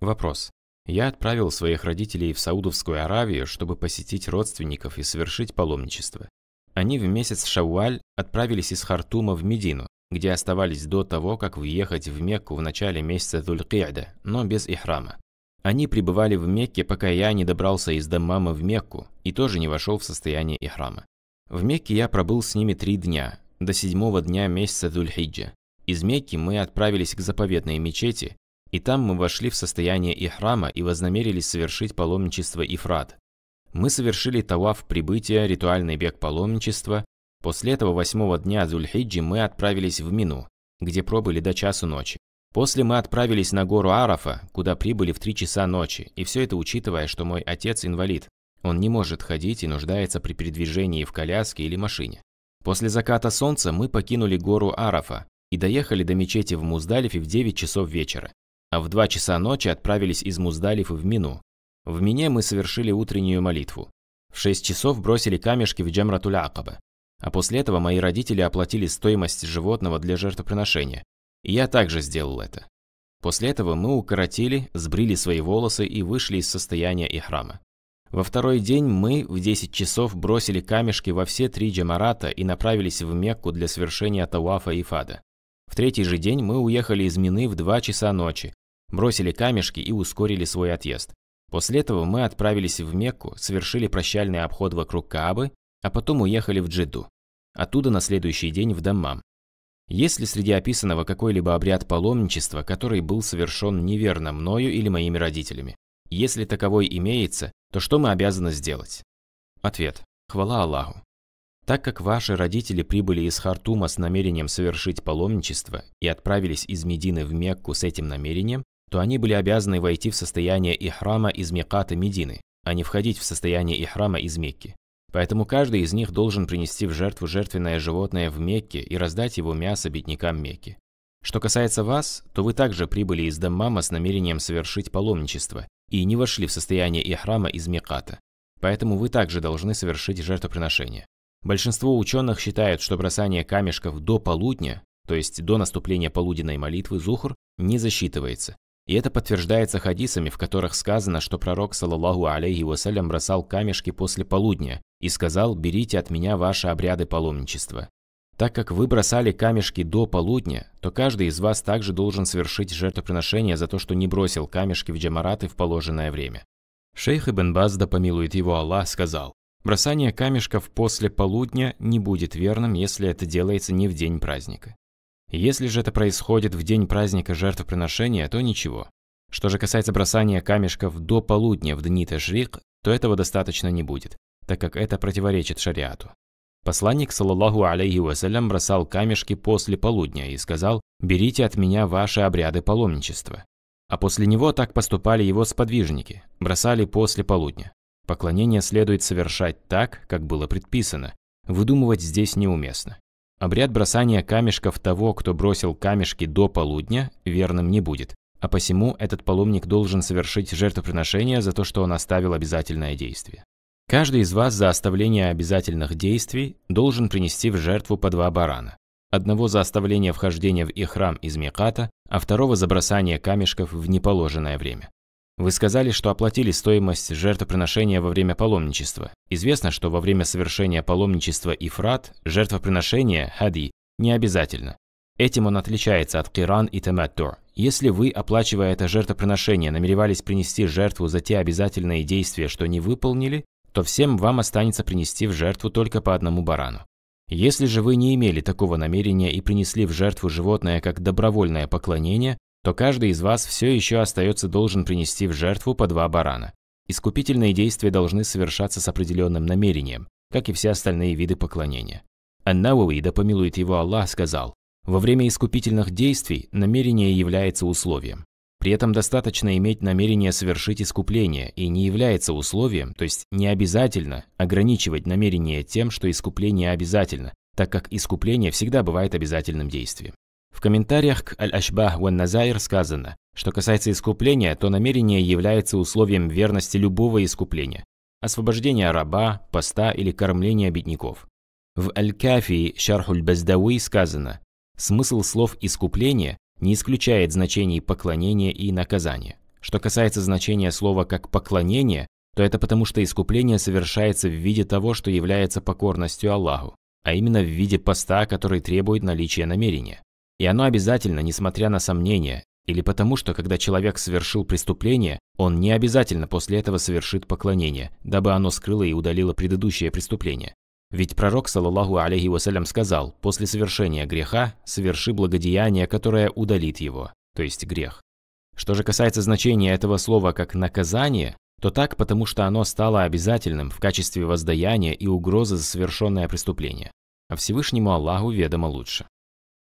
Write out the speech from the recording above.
Вопрос. Я отправил своих родителей в Саудовскую Аравию, чтобы посетить родственников и совершить паломничество. Они в месяц Шауаль отправились из Хартума в Медину, где оставались до того, как въехать в Мекку в начале месяца Тулькиада, но без ихрама. Они пребывали в Мекке, пока я не добрался из Даммама в Мекку и тоже не вошел в состояние ихрама. В Мекке я пробыл с ними три дня, до седьмого дня месяца Дульхиджа. Из Мекки мы отправились к заповедной мечети, и там мы вошли в состояние Ихрама и вознамерились совершить паломничество Ифрат. Мы совершили таваф прибытия, ритуальный бег паломничества. После этого восьмого дня Зульхиджи мы отправились в Мину, где пробыли до часу ночи. После мы отправились на гору Арафа, куда прибыли в три часа ночи, и все это учитывая, что мой отец инвалид. Он не может ходить и нуждается при передвижении в коляске или машине. После заката солнца мы покинули гору Арафа и доехали до мечети в Муздалифе в 9 часов вечера а в два часа ночи отправились из Муздалифа в Мину. В Мине мы совершили утреннюю молитву. В шесть часов бросили камешки в Джамратуля Акаба. А после этого мои родители оплатили стоимость животного для жертвоприношения. И я также сделал это. После этого мы укоротили, сбрили свои волосы и вышли из состояния ихрама. Во второй день мы в 10 часов бросили камешки во все три джамарата и направились в Мекку для совершения Тауафа и Фада. В третий же день мы уехали из Мины в 2 часа ночи бросили камешки и ускорили свой отъезд. После этого мы отправились в Мекку, совершили прощальный обход вокруг Каабы, а потом уехали в Джидду. Оттуда на следующий день в Даммам. Есть ли среди описанного какой-либо обряд паломничества, который был совершен неверно мною или моими родителями? Если таковой имеется, то что мы обязаны сделать? Ответ. Хвала Аллаху. Так как ваши родители прибыли из Хартума с намерением совершить паломничество и отправились из Медины в Мекку с этим намерением, то они были обязаны войти в состояние ихрама из Меката Медины, а не входить в состояние ихрама из Мекки. Поэтому каждый из них должен принести в жертву жертвенное животное в Мекке и раздать его мясо беднякам Мекки. Что касается вас, то вы также прибыли из Даммама с намерением совершить паломничество и не вошли в состояние ихрама из Меката. Поэтому вы также должны совершить жертвоприношение. Большинство ученых считают, что бросание камешков до полудня, то есть до наступления полуденной молитвы Зухр, не засчитывается, и это подтверждается хадисами, в которых сказано, что пророк, саллаллаху алейхи вассалям, бросал камешки после полудня и сказал «берите от меня ваши обряды паломничества». Так как вы бросали камешки до полудня, то каждый из вас также должен совершить жертвоприношение за то, что не бросил камешки в джамараты в положенное время. Шейх Ибн Баз, да помилует его Аллах, сказал, «Бросание камешков после полудня не будет верным, если это делается не в день праздника». Если же это происходит в день праздника жертвоприношения, то ничего. Что же касается бросания камешков до полудня в дни Ташрик, то этого достаточно не будет, так как это противоречит шариату. Посланник, саллаллаху алейхи вассалям, бросал камешки после полудня и сказал «берите от меня ваши обряды паломничества». А после него так поступали его сподвижники, бросали после полудня. Поклонение следует совершать так, как было предписано. Выдумывать здесь неуместно. Обряд бросания камешков того, кто бросил камешки до полудня, верным не будет, а посему этот паломник должен совершить жертвоприношение за то, что он оставил обязательное действие. Каждый из вас за оставление обязательных действий должен принести в жертву по два барана. Одного за оставление вхождения в их храм из Меката, а второго за бросание камешков в неположенное время. Вы сказали, что оплатили стоимость жертвоприношения во время паломничества. Известно, что во время совершения паломничества Ифрат жертвоприношение Хади не обязательно. Этим он отличается от Киран и Тематтор. Если вы, оплачивая это жертвоприношение, намеревались принести жертву за те обязательные действия, что не выполнили, то всем вам останется принести в жертву только по одному барану. Если же вы не имели такого намерения и принесли в жертву животное как добровольное поклонение, то каждый из вас все еще остается должен принести в жертву по два барана. Искупительные действия должны совершаться с определенным намерением, как и все остальные виды поклонения. Аннауи, да помилует его Аллах, сказал, «Во время искупительных действий намерение является условием. При этом достаточно иметь намерение совершить искупление и не является условием, то есть не обязательно ограничивать намерение тем, что искупление обязательно, так как искупление всегда бывает обязательным действием. В комментариях к Аль-Ашбах ван Назайр сказано, что касается искупления, то намерение является условием верности любого искупления – освобождения раба, поста или кормления бедняков. В аль кафии Шархуль Бездауи сказано, смысл слов «искупление» не исключает значений поклонения и наказания. Что касается значения слова как «поклонение», то это потому, что искупление совершается в виде того, что является покорностью Аллаху, а именно в виде поста, который требует наличия намерения. И оно обязательно, несмотря на сомнения, или потому, что когда человек совершил преступление, он не обязательно после этого совершит поклонение, дабы оно скрыло и удалило предыдущее преступление. Ведь пророк, саллаллаху алейхи вассалям, сказал, после совершения греха соверши благодеяние, которое удалит его, то есть грех. Что же касается значения этого слова как «наказание», то так, потому что оно стало обязательным в качестве воздаяния и угрозы за совершенное преступление. А Всевышнему Аллаху ведомо лучше.